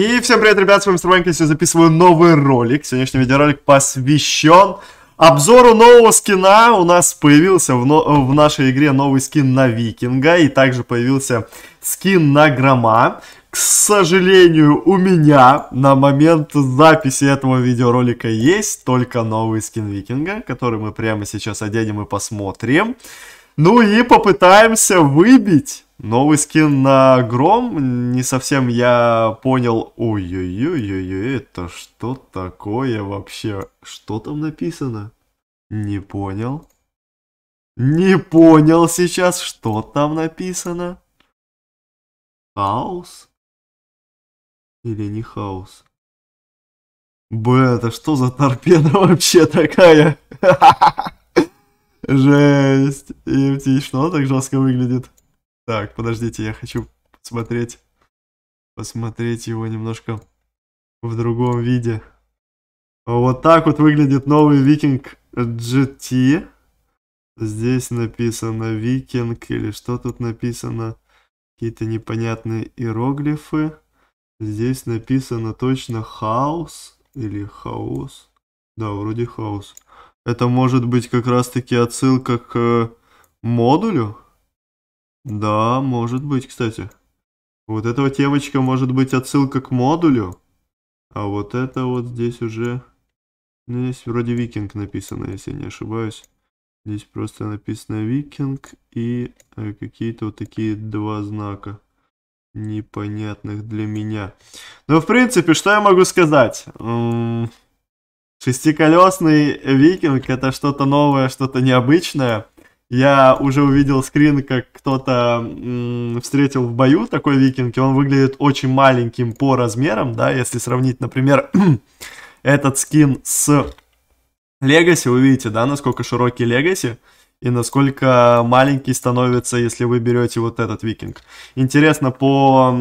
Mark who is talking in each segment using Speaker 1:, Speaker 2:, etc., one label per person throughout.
Speaker 1: И всем привет, ребят, с вами Мистер Ванкис, я записываю новый ролик. Сегодняшний видеоролик посвящен обзору нового скина. У нас появился в, но... в нашей игре новый скин на Викинга и также появился скин на Грома. К сожалению, у меня на момент записи этого видеоролика есть только новый скин Викинга, который мы прямо сейчас оденем и посмотрим. Ну и попытаемся выбить Новый скин на Гром, не совсем я понял, ой-ой-ой-ой, это что такое вообще? Что там написано? Не понял. Не понял сейчас, что там написано. Хаос? Или не хаос? Б, это что за торпеда вообще такая? Жесть. EMT что так жестко выглядит? Так, подождите, я хочу посмотреть, посмотреть его немножко в другом виде. А вот так вот выглядит новый Викинг GT. Здесь написано Викинг или что тут написано? Какие-то непонятные иероглифы. Здесь написано точно хаос или хаос. Да, вроде хаос. Это может быть как раз таки отсылка к э, модулю. Да, может быть, кстати. Вот эта вот девочка может быть отсылка к модулю. А вот это вот здесь уже... Ну, здесь вроде викинг написано, если я не ошибаюсь. Здесь просто написано викинг и э, какие-то вот такие два знака непонятных для меня. Но, ну, в принципе, что я могу сказать? Шестиколесный викинг это что-то новое, что-то необычное я уже увидел скрин, как кто-то встретил в бою такой викинг, и он выглядит очень маленьким по размерам, да, если сравнить, например, этот скин с Легаси. вы видите, да, насколько широкий Легаси? и насколько маленький становится, если вы берете вот этот викинг. Интересно по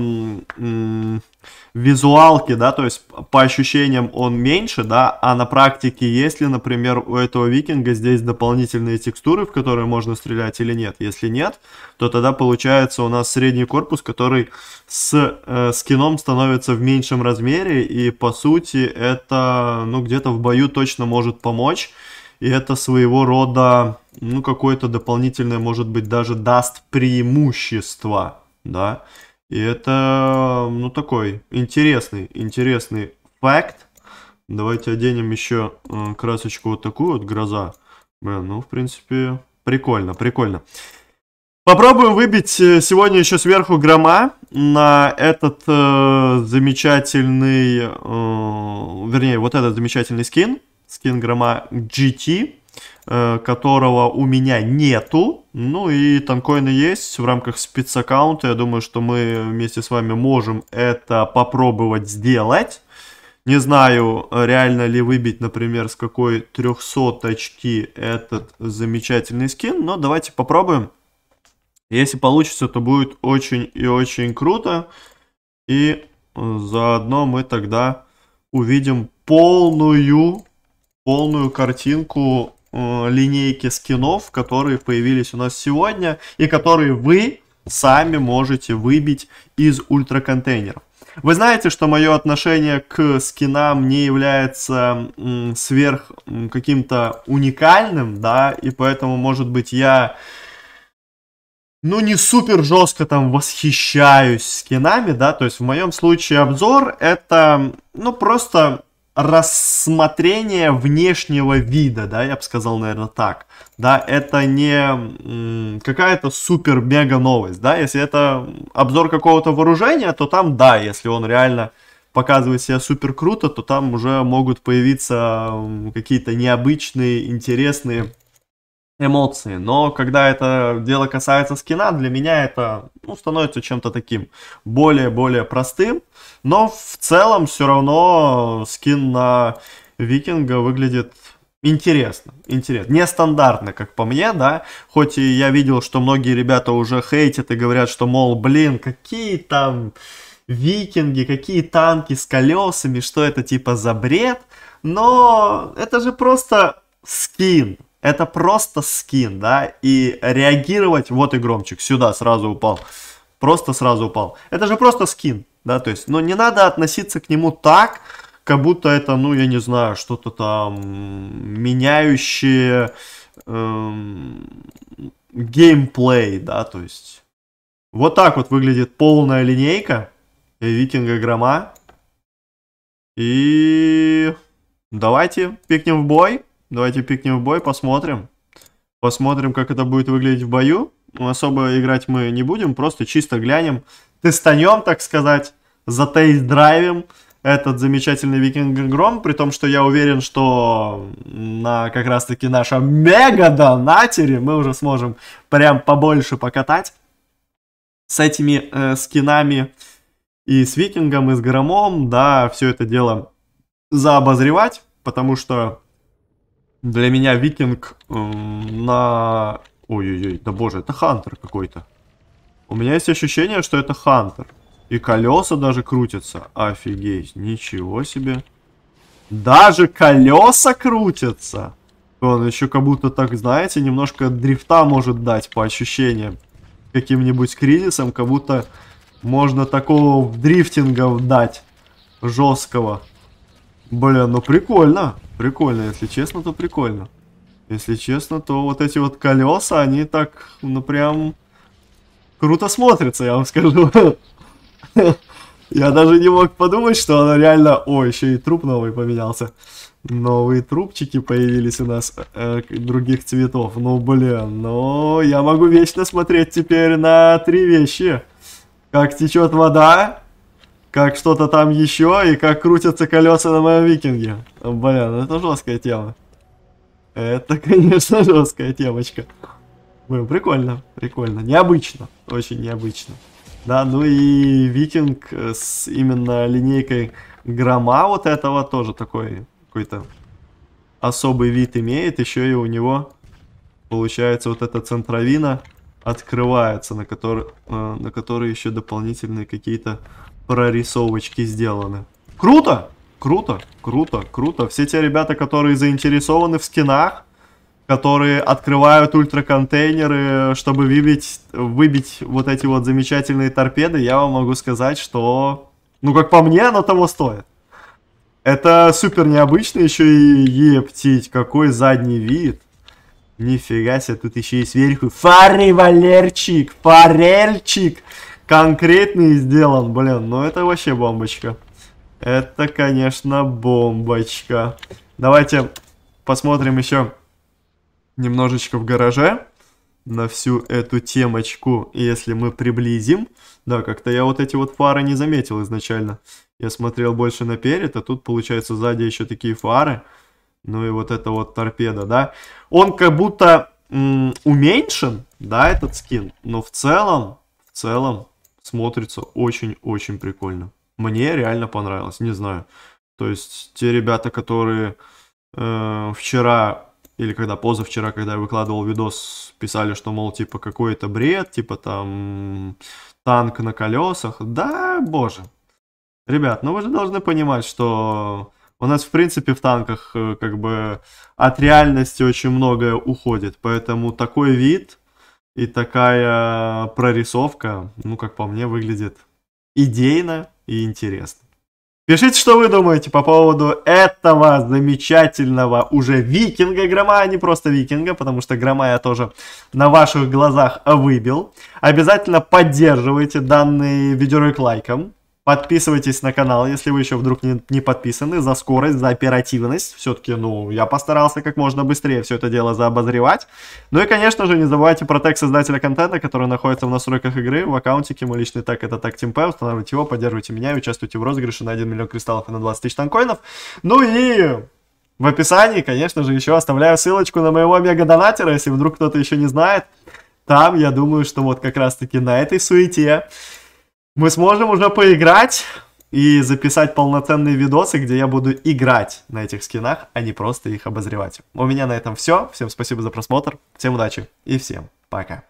Speaker 1: визуалке, да, то есть по ощущениям он меньше, да, а на практике есть ли, например, у этого викинга здесь дополнительные текстуры, в которые можно стрелять или нет? Если нет, то тогда получается у нас средний корпус, который с э, скином становится в меньшем размере, и по сути это, ну, где-то в бою точно может помочь, и это своего рода ну, какое-то дополнительное, может быть, даже даст преимущество, да. И это, ну, такой интересный, интересный факт. Давайте оденем еще э, красочку вот такую вот, гроза. Блин, ну, в принципе, прикольно, прикольно. Попробуем выбить э, сегодня еще сверху грома на этот э, замечательный, э, вернее, вот этот замечательный скин, скин грома GT. Э, которого у меня нету. Ну и танкоины есть в рамках спецаккаунта. Я думаю, что мы вместе с вами можем это попробовать сделать. Не знаю, реально ли выбить, например, с какой 300 очки этот замечательный скин, но давайте попробуем. Если получится, то будет очень и очень круто. И заодно мы тогда увидим полную, полную картинку Э, линейки скинов, которые появились у нас сегодня и которые вы сами можете выбить из ультраконтейнеров. Вы знаете, что мое отношение к скинам не является сверх каким-то уникальным, да, и поэтому, может быть, я ну, не супер жестко там восхищаюсь скинами, да, то есть в моем случае обзор это, ну, просто рассмотрение внешнего вида, да, я бы сказал, наверное, так. Да, это не какая-то супер-мега новость, да, если это обзор какого-то вооружения, то там, да, если он реально показывает себя супер круто, то там уже могут появиться какие-то необычные, интересные эмоции. Но когда это дело касается скина, для меня это ну, становится чем-то таким более-более простым. Но в целом все равно скин на викинга выглядит интересно, интересно. Нестандартно, как по мне, да. Хоть и я видел, что многие ребята уже хейтят и говорят, что, мол, блин, какие там викинги, какие танки с колесами, что это типа за бред. Но это же просто скин это просто скин, да, и реагировать, вот и громчик, сюда сразу упал, просто сразу упал. Это же просто скин, да, то есть, но не надо относиться к нему так, как будто это, ну, я не знаю, что-то там меняющее эм, геймплей, да, то есть. Вот так вот выглядит полная линейка э, Викинга Грома. И давайте пикнем в бой. Давайте пикнем в бой, посмотрим. Посмотрим, как это будет выглядеть в бою. Ну, особо играть мы не будем, просто чисто глянем. Тестанем, так сказать, затейст-драйвим этот замечательный Викинг Гром, при том, что я уверен, что на как раз-таки наша мега-донатере мы уже сможем прям побольше покатать с этими э, скинами и с Викингом, и с Громом, да, все это дело заобозревать, потому что для меня викинг эм, на... Ой-ой-ой, да боже, это хантер какой-то. У меня есть ощущение, что это хантер. И колеса даже крутятся. Офигеть, ничего себе. Даже колеса крутятся. Он еще как будто так, знаете, немножко дрифта может дать по ощущениям. Каким-нибудь кризисом, как будто можно такого дрифтинга дать жесткого. Бля, ну прикольно. Прикольно, если честно, то прикольно. Если честно, то вот эти вот колеса, они так, ну прям... Круто смотрятся, я вам скажу. Я даже не мог подумать, что она реально... О, еще и труп новый поменялся. Новые трубчики появились у нас э, других цветов. Ну, блин, ну, я могу вечно смотреть теперь на три вещи. Как течет вода, как что-то там еще и как крутятся колеса на моем викинге. Блин, ну это жесткая тема. Это, конечно, жесткая темочка. Блин, прикольно, прикольно. Необычно, очень необычно. Да, ну и викинг э, с именно линейкой грома вот этого тоже такой какой-то особый вид имеет. Еще и у него получается вот эта центровина открывается, на который, э, на которой еще дополнительные какие-то прорисовочки сделаны. Круто! Круто, круто, круто. Все те ребята, которые заинтересованы в скинах, которые открывают ультраконтейнеры, чтобы выбить, выбить вот эти вот замечательные торпеды, я вам могу сказать, что, ну как по мне, оно того стоит. Это супер необычно, еще и ептить, какой задний вид. Нифига себе, тут еще и сверху. Фарри, Валерчик, Фарельчик конкретный сделан, блин. Ну это вообще бомбочка. Это, конечно, бомбочка. Давайте посмотрим еще немножечко в гараже на всю эту темочку, если мы приблизим. Да, как-то я вот эти вот фары не заметил изначально. Я смотрел больше на перед, а тут, получается, сзади еще такие фары. Ну и вот это вот торпеда, да. Он как будто уменьшен, да, этот скин, но в целом, в целом смотрится очень-очень прикольно. Мне реально понравилось, не знаю. То есть те ребята, которые э, вчера или когда позавчера, когда я выкладывал видос, писали, что, мол, типа, какой-то бред, типа, там, танк на колесах. Да, боже. Ребят, ну вы же должны понимать, что у нас, в принципе, в танках, э, как бы, от реальности очень многое уходит. Поэтому такой вид, и такая прорисовка, ну, как по мне, выглядит идейно и интересно. Пишите, что вы думаете по поводу этого замечательного уже викинга Грома, а не просто викинга, потому что Грома я тоже на ваших глазах выбил. Обязательно поддерживайте данный видеоролик лайком. Подписывайтесь на канал, если вы еще вдруг не, не подписаны, за скорость, за оперативность. Все-таки, ну, я постарался как можно быстрее все это дело заобозревать. Ну и, конечно же, не забывайте про тег создателя контента, который находится в настройках игры, в аккаунтике. Мой личный так это тег TeamP, устанавливайте его, поддерживайте меня и участвуйте в розыгрыше на 1 миллион кристаллов и на 20 тысяч танкоинов. Ну и в описании, конечно же, еще оставляю ссылочку на моего мега-донатера, если вдруг кто-то еще не знает. Там, я думаю, что вот как раз-таки на этой суете мы сможем уже поиграть и записать полноценные видосы, где я буду играть на этих скинах, а не просто их обозревать. У меня на этом все. Всем спасибо за просмотр, всем удачи и всем пока.